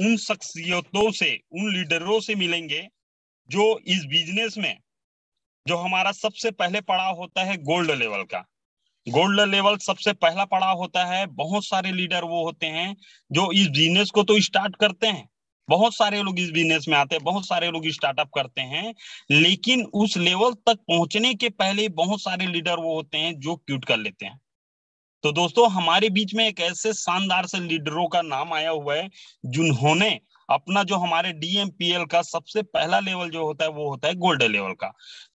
उन शख्सियतों से उन लीडरों से मिलेंगे जो इस बिजनेस में जो हमारा सबसे पहले पड़ाव होता है गोल्ड लेवल का गोल्ड लेवल सबसे पहला पड़ाव होता है बहुत सारे लीडर वो होते हैं जो इस बिजनेस को तो स्टार्ट करते हैं बहुत सारे लोग इस बिजनेस में आते हैं बहुत सारे लोग स्टार्टअप करते हैं लेकिन उस लेवल तक पहुंचने के पहले बहुत सारे लीडर वो होते हैं जो क्यूट कर लेते हैं तो दोस्तों हमारे बीच में एक ऐसे शानदार से लीडरों का नाम आया हुआ है जिन्होंने अपना जो हमारे डीएमपीएल का सबसे पहला लेवल जो होता है वो होता है गोल्ड लेवल का